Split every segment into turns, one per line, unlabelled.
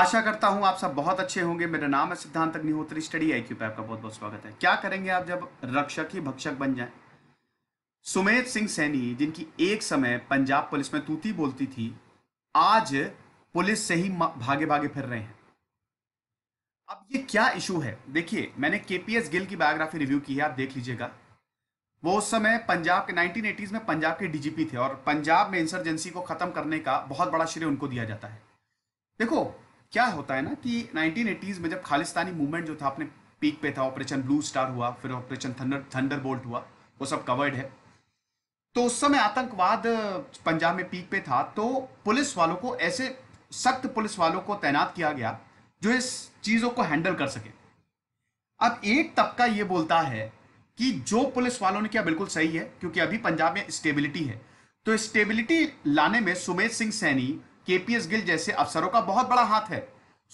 आशा करता हूं आप सब बहुत अच्छे होंगे मेरा नाम है सिद्धांत अग्निहोत्री स्टडी आई क्यू पे आपका बहुत बहुत स्वागत है क्या करेंगे आप जब रक्षक ही भक्षक बन जाए सुमेत सिंह सैनी जिनकी एक समय पंजाब पुलिस में तूती बोलती थी आज पुलिस से ही भागे भागे फिर रहे हैं अब ये क्या इशू है देखिए मैंने केपीएस गिल की बायोग्राफी रिव्यू की है आप देख लीजिएगा वो उस समय पंजाब के नाइनटीन में पंजाब के डीजीपी थे और पंजाब में इंसर्जेंसी को खत्म करने का बहुत बड़ा श्रेय उनको दिया जाता है देखो क्या होता है ना कि नाइनटीन में जब खालिस्तानी मूवमेंट जो था अपने पीक पे था ऑपरेशन ब्लू स्टार हुआ फिर ऑपरेशन थंडर थंडर बोल्ट हुआ वो सब कवर्ड है तो उस समय आतंकवाद पंजाब में पीक पे था तो पुलिस वालों को ऐसे सख्त पुलिस वालों को तैनात किया गया जो इस चीज़ों को हैंडल कर सके अब एक तबका ये बोलता है कि जो पुलिस वालों ने किया बिल्कुल सही है क्योंकि अभी पंजाब में स्टेबिलिटी है तो स्टेबिलिटी लाने में सुमेध सिंह सैनी केपीएस गिल जैसे अफसरों का बहुत बड़ा हाथ है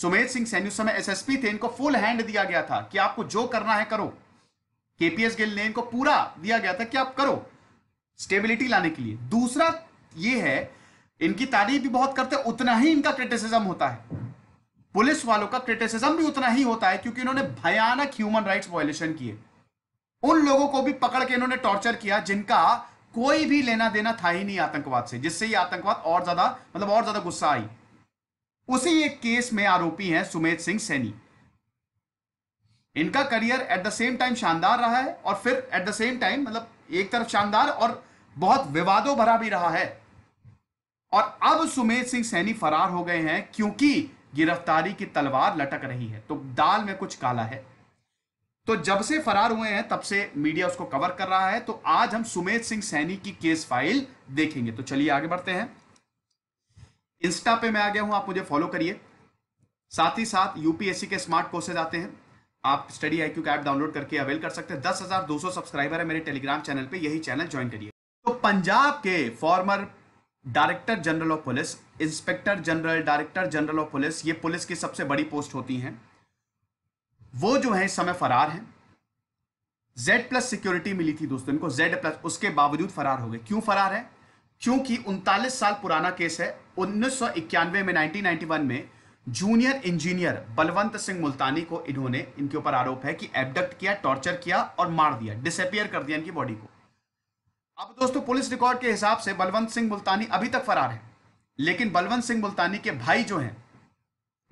सुमेध सिंह सैन्य समय एसएसपी थे इनको फुल हैंड दिया गया था कि आपको जो करना है करो केपीएस गिल ने इनको पूरा दिया गया था कि आप करो स्टेबिलिटी लाने के लिए दूसरा ये है इनकी तारीफ भी बहुत करते उतना ही इनका क्रिटिसिज्म होता है पुलिस वालों का क्रिटिसिज्म भी उतना ही होता है क्योंकि इन्होंने भयानक ह्यूमन राइट्स वायोलेशन किए उन लोगों को भी पकड़ के इन्होंने टॉर्चर किया जिनका कोई भी लेना देना था ही नहीं आतंकवाद से जिससे ही आतंकवाद और ज्यादा मतलब और ज्यादा गुस्सा आई उसी एक केस में आरोपी हैं सुमेध सिंह सैनी इनका career at the same time शानदार रहा है और फिर एट द सेम टाइम मतलब एक तरफ शानदार और बहुत विवादों भरा भी रहा है और अब सुमेध सिंह सैनी फरार हो गए हैं क्योंकि गिरफ्तारी की तलवार लटक रही है तो दाल में कुछ काला है तो जब से फरार हुए हैं तब से मीडिया उसको कवर कर रहा है तो आज हम सुमेध सिंह सैनी की केस फाइल देखेंगे तो चलिए आगे बढ़ते हैं इंस्टा पे मैं आ गया हूं आप मुझे फॉलो करिए साथ ही साथ यूपीएससी के स्मार्ट कोर्सेज आते हैं आप स्टडी आई का ऐप डाउनलोड करके अवेल कर सकते हैं दस हजार दो सौ सब्सक्राइबर है मेरे टेलीग्राम चैनल पे यही चैनल ज्वाइन करिए तो पंजाब के former director general of police inspector general director general of police ये पुलिस की सबसे बड़ी पोस्ट होती हैं वो जो है इस समय फरार है जेड प्लस सिक्योरिटी मिली थी दोस्तों इनको जेड प्लस उसके बावजूद फरार हो गए क्यों फरार है क्योंकि उनतालीस साल पुराना केस है उन्नीस में 1991 में जूनियर इंजीनियर बलवंत सिंह मुल्तानी को इन्होंने इनके ऊपर आरोप है कि एबडक्ट किया टॉर्चर किया और मार दिया डिसअपियर कर दिया इनकी बॉडी को अब दोस्तों पुलिस रिकॉर्ड के हिसाब से बलवंत सिंह मुल्तानी अभी तक फरार है लेकिन बलवंत सिंह मुल्तानी के भाई जो हैं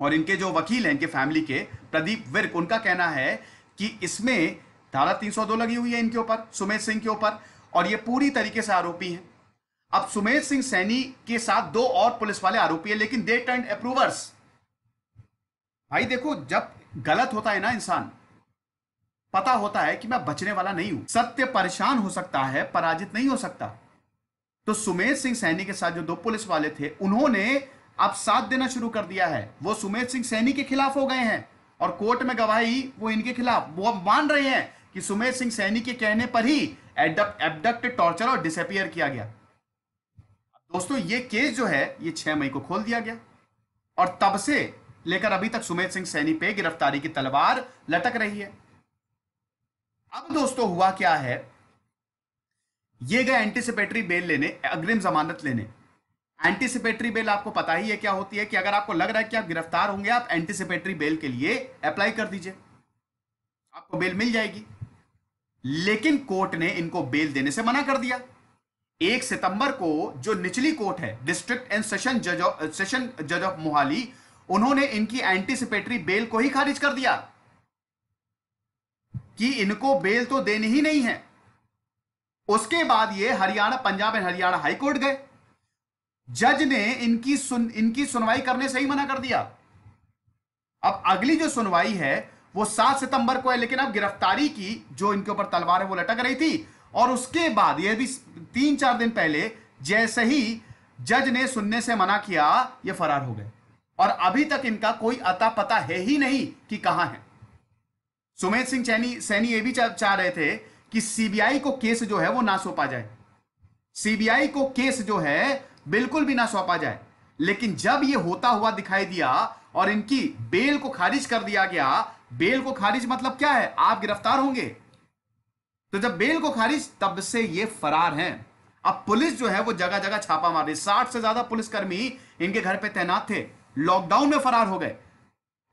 और इनके जो वकील हैं इनके फैमिली के प्रदीप विर्क उनका कहना है कि इसमें धारा 302 लगी हुई है इनके ऊपर सुमेध सिंह के ऊपर और ये पूरी तरीके से आरोपी हैं अब सुमेध सिंह सैनी के साथ दो और पुलिस वाले आरोपी है लेकिन दे टर्न अप्रूवर्स भाई देखो जब गलत होता है ना इंसान पता होता है कि मैं बचने वाला नहीं हूं सत्य परेशान हो सकता है पराजित नहीं हो सकता तो सुमेध सिंह सैनी के साथ जो दो पुलिस वाले थे उन्होंने अब साथ देना शुरू कर दिया है वो सुमेध सिंह सैनी के खिलाफ हो गए हैं और कोर्ट में गवाही वो इनके खिलाफ वो अब मान रहे हैं कि सुमेध सिंह सैनी के कहने पर ही एबडक्ट टॉर्चर और डिसअपियर किया गया दोस्तों ये केस जो है ये छह मई को खोल दिया गया और तब से लेकर अभी तक सुमेध सिंह सैनी पे गिरफ्तारी की तलवार लटक रही है अब दोस्तों हुआ क्या है ये गए एंटीसिपेटरी बेल लेने अग्रिम जमानत लेने एंटीसिपेटरी बेल आपको पता ही है क्या होती है कि अगर आपको लग रहा है कि आप गिरफ्तार होंगे आप एंटीसिपेटरी बेल के लिए अप्लाई कर दीजिए आपको बेल मिल जाएगी लेकिन कोर्ट ने इनको बेल देने से मना कर दिया एक सितंबर को जो निचली कोर्ट है डिस्ट्रिक्ट एंड सेशन जज सेशन जज ऑफ मोहाली उन्होंने इनकी एंटीसिपेटरी बेल को ही खारिज कर दिया कि इनको बेल तो देनी ही नहीं है उसके बाद ये हरियाणा पंजाब एंड हरियाणा हाईकोर्ट गए जज ने इनकी सुन इनकी सुनवाई करने से ही मना कर दिया अब अगली जो सुनवाई है वो सात सितंबर को है लेकिन अब गिरफ्तारी की जो इनके ऊपर तलवार है वो लटक रही थी और उसके बाद ये भी तीन चार दिन पहले जैसे ही जज ने सुनने से मना किया ये फरार हो गए और अभी तक इनका कोई अता पता है ही नहीं कि कहां है सुमेध सिंह चैनी सैनी ये भी चाह रहे थे कि सीबीआई को केस जो है वो ना सौंपा जाए सीबीआई को केस जो है बिल्कुल भी ना सौंपा जाए लेकिन जब यह होता हुआ दिखाई दिया और इनकी बेल को खारिज कर दिया गया बेल को खारिज मतलब क्या है आप गिरफ्तार होंगे तो जब बेल को खारिज तब से ये फरार हैं अब पुलिस जो है वो जगह जगह छापा मार रही साठ से ज्यादा पुलिसकर्मी इनके घर पे तैनात थे लॉकडाउन में फरार हो गए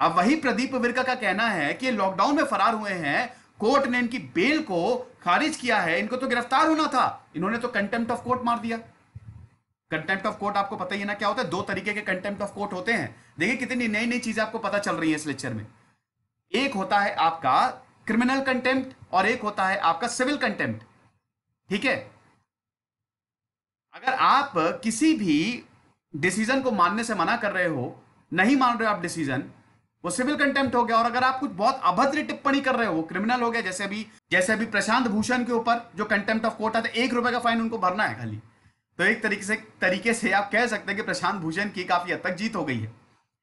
अब वही प्रदीप विरका का कहना है कि लॉकडाउन में फरार हुए हैं कोर्ट ने इनकी बेल को खारिज किया है इनको तो गिरफ्तार होना था इन्होंने तो कंटेम्प्ट ऑफ कोर्ट मार दिया कंटेंप्ट ऑफ कोर्ट आपको पता ही ना क्या होता है दो तरीके के कंटेंप्ट ऑफ कोर्ट होते हैं देखिए कितनी नई नई चीजें आपको पता चल रही है इस लेक्चर में एक होता है आपका क्रिमिनल कंटेंप्ट और एक होता है आपका सिविल कंटेम्प्ट ठीक है अगर आप किसी भी डिसीजन को मानने से मना कर रहे हो नहीं मान रहे हो आप डिसीजन वो सिविल कंटेम्प्ट हो गया और अगर आप कुछ बहुत अभद्र टिप्पणी कर रहे हो क्रिमिनल हो गया जैसे अभी जैसे अभी प्रशांत भूषण के ऊपर जो कंटेंप्ट ऑफ कोर्ट आता है एक रुपए का फाइन उनको भरना है खाली तो एक तरीके से तरीके से आप कह सकते हैं कि प्रशांत भूषण की काफी हद तक जीत हो गई है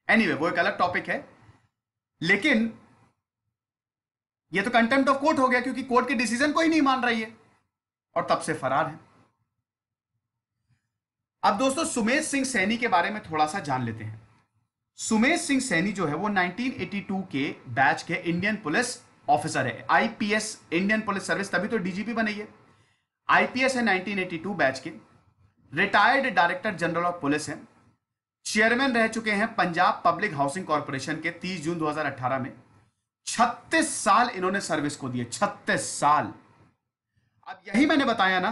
एनीवे anyway, वो एक अलग टॉपिक है लेकिन ये तो कंटेंट ऑफ कोर्ट हो गया क्योंकि कोर्ट के डिसीजन को ही नहीं मान रही है और तब से फरार है अब दोस्तों सुमेश सिंह सैनी के बारे में थोड़ा सा जान लेते हैं सुमेश सिंह सैनी जो है वो 1982 के बैच के इंडियन पुलिस ऑफिसर है आईपीएस इंडियन पुलिस सर्विस तभी तो डीजीपी बनी है आईपीएस है 1982 बैच के retired director general of police हैं चेयरमैन रह चुके हैं पंजाब पब्लिक हाउसिंग कॉरपोरेशन के 30 जून 2018 में 36 साल इन्होंने सर्विस को दिए 36 साल अब यही मैंने बताया ना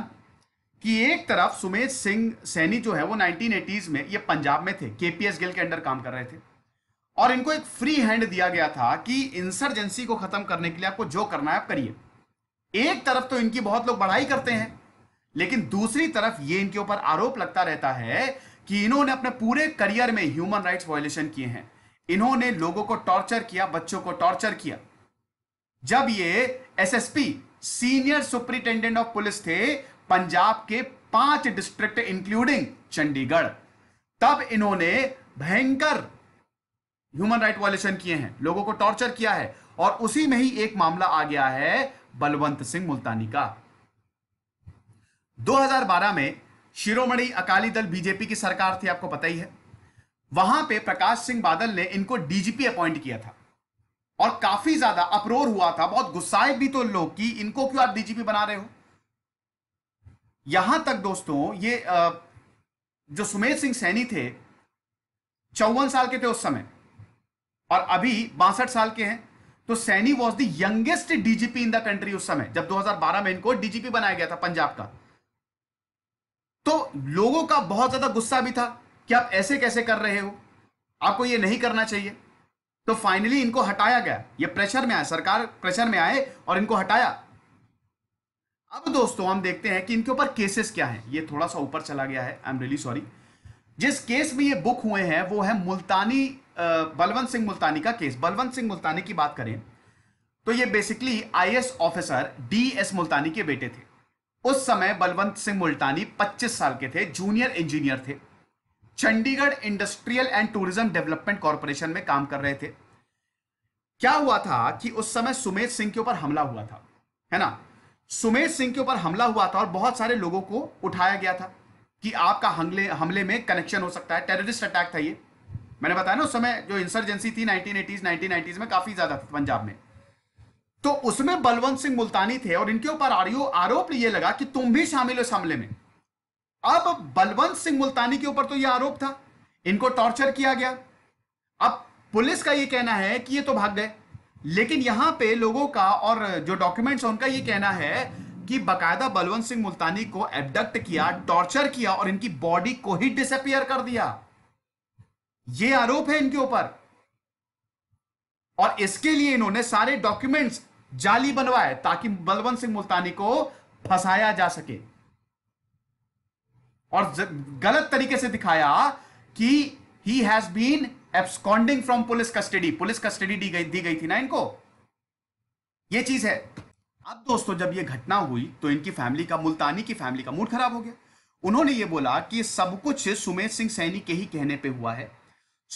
कि एक तरफ सुमेध सिंह सैनी जो है वो नाइनटीन में ये पंजाब में थे केपीएस गिल के अंडर काम कर रहे थे और इनको एक फ्री हैंड दिया गया था कि इंसर्जेंसी को खत्म करने के लिए आपको जो करना है आप करिए एक तरफ तो इनकी बहुत लोग बढ़ाई करते हैं लेकिन दूसरी तरफ ये इनके ऊपर आरोप लगता रहता है कि इन्होंने अपने पूरे करियर में ह्यूमन राइट्स वायोलेशन किए हैं इन्होंने लोगों को टॉर्चर किया बच्चों को टॉर्चर किया जब ये SSP senior superintendent of police थे पंजाब के पांच डिस्ट्रिक्ट इंक्लूडिंग चंडीगढ़ तब इन्होंने भयंकर ह्यूमन राइट वायोलेशन किए हैं लोगों को टॉर्चर किया है और उसी में ही एक मामला आ गया है बलवंत सिंह मुल्तानी का 2012 में शिरोमणि अकाली दल बीजेपी की सरकार थी आपको पता ही है वहां पे प्रकाश सिंह बादल ने इनको डीजीपी अपॉइंट किया था और काफी ज्यादा अप्रोर हुआ था बहुत गुस्साए भी तो लोग कि इनको क्यों आप डीजीपी बना रहे हो यहां तक दोस्तों ये जो सुमेध सिंह सैनी थे चौवन साल के थे उस समय और अभी बासठ साल के हैं तो Saini was the youngest DGP in the country उस समय जब 2012 में इनको डीजीपी बनाया गया था पंजाब का तो लोगों का बहुत ज्यादा गुस्सा भी था कि आप ऐसे कैसे कर रहे हो आपको ये नहीं करना चाहिए तो फाइनली इनको हटाया गया ये प्रेशर में आया सरकार प्रेशर में आए और इनको हटाया अब दोस्तों हम देखते हैं कि इनके ऊपर केसेस क्या हैं ये थोड़ा सा ऊपर चला गया है आई एम रियली सॉरी जिस केस में ये बुक हुए हैं वो है मुल्तानी बलवंत सिंह मुल्तानी का केस बलवंत सिंह मुल्तानी की बात करें तो ये basically IAS officer D S Multani के बेटे थे उस समय बलवंत सिंह मुल्तानी 25 साल के थे जूनियर इंजीनियर थे Chandigarh industrial and tourism development corporation में काम कर रहे थे क्या हुआ था कि उस समय सुमेध सिंह के ऊपर हमला हुआ था है ना सुमेध सिंह के ऊपर हमला हुआ था और बहुत सारे लोगों को उठाया गया था कि आपका हमले हमले में कनेक्शन हो सकता है टेररिस्ट अटैक था ये मैंने बताया ना उस समय जो इंसर्जेंसी थी 1980s 1990s में काफी ज्यादा था पंजाब में तो उसमें बलवंत सिंह मुल्तानी थे और इनके ऊपर आरोप ये लगा कि तुम भी शामिल हो इस हमले में अब बलवंत सिंह मुल्तानी के ऊपर तो यह आरोप था इनको टॉर्चर किया गया अब पुलिस का यह कहना है कि ये तो भाग गए लेकिन यहां पे लोगों का और जो डॉक्यूमेंट्स है उनका यह कहना है कि बकायदा बलवंत सिंह मुल्तानी को एबडक्ट किया टॉर्चर किया और इनकी बॉडी को ही डिसअपियर कर दिया ये आरोप है इनके ऊपर और इसके लिए इन्होंने सारे डॉक्यूमेंट्स जाली बनवाए ताकि बलवंत सिंह मुल्तानी को फंसाया जा सके और गलत तरीके से दिखाया कि he has been absconding from police custody police custody दी गई दी गई थी ना इनको ये चीज है अब दोस्तों जब ये घटना हुई तो इनकी फैमिली का मुल्तानी की फैमिली का मूड खराब हो गया उन्होंने ये बोला कि सब कुछ सुमेध सिंह सैनी के ही कहने पे हुआ है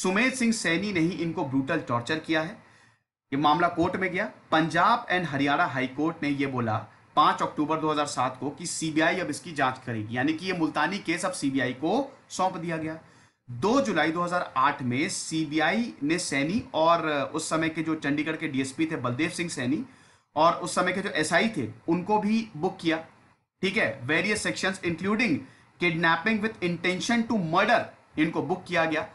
सुमेध सिंह सैनी ने ही इनको ब्रूटल टॉर्चर किया है ये मामला कोर्ट में गया पंजाब एंड हरियाणा हाईकोर्ट ने यह बोला 5 अक्टूबर 2007 को कि सीबीआई अब इसकी जांच करेगी यानी कि ये मुल्तानी केस अब सीबीआई को सौंप दिया गया 2 जुलाई 2008 में सीबीआई ने सैनी और उस समय के जो चंडीगढ़ के डीएसपी थे बलदेव सिंह सैनी और उस समय के जो एसआई थे उनको भी बुक किया ठीक है various sections including kidnapping with intention to murder इनको बुक किया गया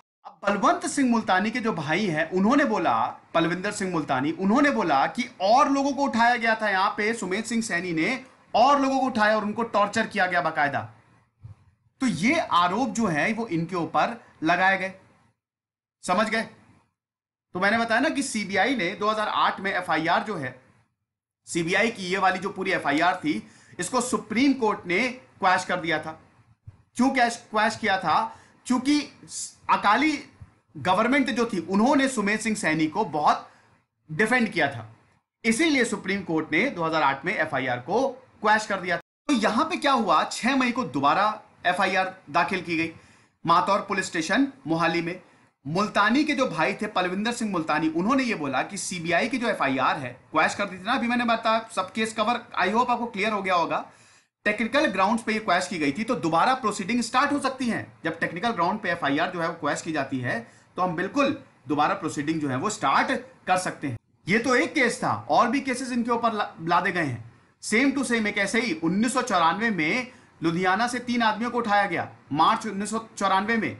बलवंत सिंह मुल्तानी के जो भाई हैं उन्होंने बोला पलविंदर सिंह मुल्तानी उन्होंने बोला कि और लोगों को उठाया गया था यहां पे सुमेध सिंह सैनी ने और लोगों को उठाया और उनको टॉर्चर किया गया बाकायदा तो ये आरोप जो है वो इनके ऊपर लगाए गए समझ गए तो मैंने बताया ना कि सीबीआई ने 2008 में एफआईआर जो है सीबीआई की ये वाली जो पूरी एफआईआर थी इसको सुप्रीम कोर्ट ने क्वैश कर दिया था क्यों क्वैश किया था क्योंकि अकाली गवर्नमेंट जो थी उन्होंने सुमेध सिंह सैनी को बहुत डिफेंड किया था इसीलिए सुप्रीम कोर्ट ने 2008 में एफआईआर को क्वैश कर दिया तो यहां पे क्या हुआ 6 मई को दोबारा एफआईआर दाखिल की गई मातौर पुलिस स्टेशन मोहाली में मुल्तानी के जो भाई थे पलविंदर सिंह मुल्तानी उन्होंने ये बोला कि सीबीआई की जो एफआईआर है क्वैश कर दी थी ना अभी मैंने बताया सब केस कवर आई होप आपको क्लियर हो गया होगा टेक्निकल ग्राउंड पे ये क्वैश की गई थी तो दोबारा प्रोसीडिंग स्टार्ट हो सकती है जब टेक्निकल ग्राउंड पे एफआईआर जो है वो क्वैश की जाती है तो हम बिल्कुल दोबारा प्रोसीडिंग जो है वो स्टार्ट कर सकते हैं ये तो एक केस था और भी केसेस इनके ऊपर लादे गए हैं सेम टू सेम एक ऐसे ही उन्नीस में लुधियाना से तीन आदमियों को उठाया गया मार्च उन्नीस में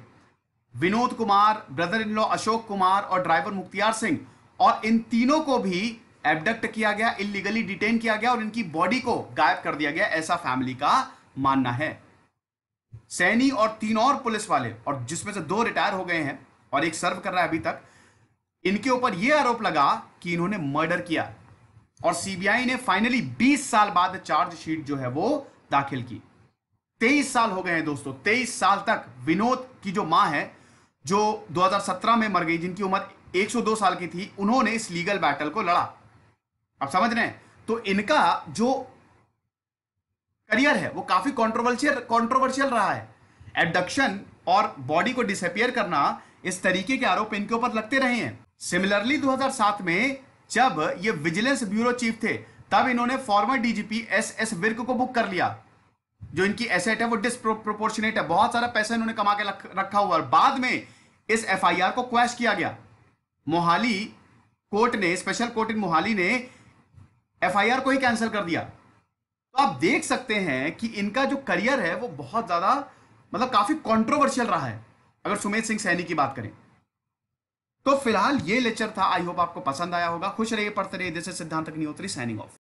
Vinod Kumar brother in law Ashok Kumar और ड्राइवर मुख्तियार सिंह और इन तीनों को भी एबडक्ट किया गया इलीगली डिटेन किया गया और इनकी बॉडी को गायब कर दिया गया ऐसा फैमिली का मानना है सैनी और तीन और पुलिस वाले और जिसमें से दो रिटायर हो गए हैं और एक सर्व कर रहा है अभी तक इनके ऊपर यह आरोप लगा कि इन्होंने मर्डर किया और सीबीआई ने फाइनली 20 साल बाद चार्जशीट जो है वो दाखिल की 23 साल हो गए हैं दोस्तों 23 साल तक विनोद की जो मां है जो 2017 में मर गई जिनकी उम्र 102 साल की थी उन्होंने इस लीगल बैटल को लड़ा अब समझ रहे हैं तो इनका जो करियर है वो काफी कॉन्ट्रोवर्शियल कॉन्ट्रोवर्शियल रहा है एडक्शन और बॉडी को डिसअपियर करना इस तरीके के आरोप इनके ऊपर लगते रहे हैं सिमिलरली 2007 में जब ये विजिलेंस ब्यूरो चीफ थे तब इन्होंने former DGP S S Virk को बुक कर लिया जो इनकी एसेट है वो डिस्प्रोपोर्शनेट है बहुत सारा पैसा इन्होंने कमा के रखा हुआ और बाद में इस एफआईआर को क्वैश किया गया मोहाली कोर्ट ने स्पेशल कोर्ट इन मोहाली ने एफआईआर को ही कैंसिल कर दिया तो आप देख सकते हैं कि इनका जो करियर है वो बहुत ज्यादा मतलब काफी कंट्रोवर्शियल रहा है अगर सुमेध सिंह सैनी की बात करें तो फिलहाल ये लेक्चर था आई होप आपको पसंद आया होगा खुश रहिए पढ़ते रहिए जैसे सिद्धांत अग्निहोत्री सैनिंग ऑफ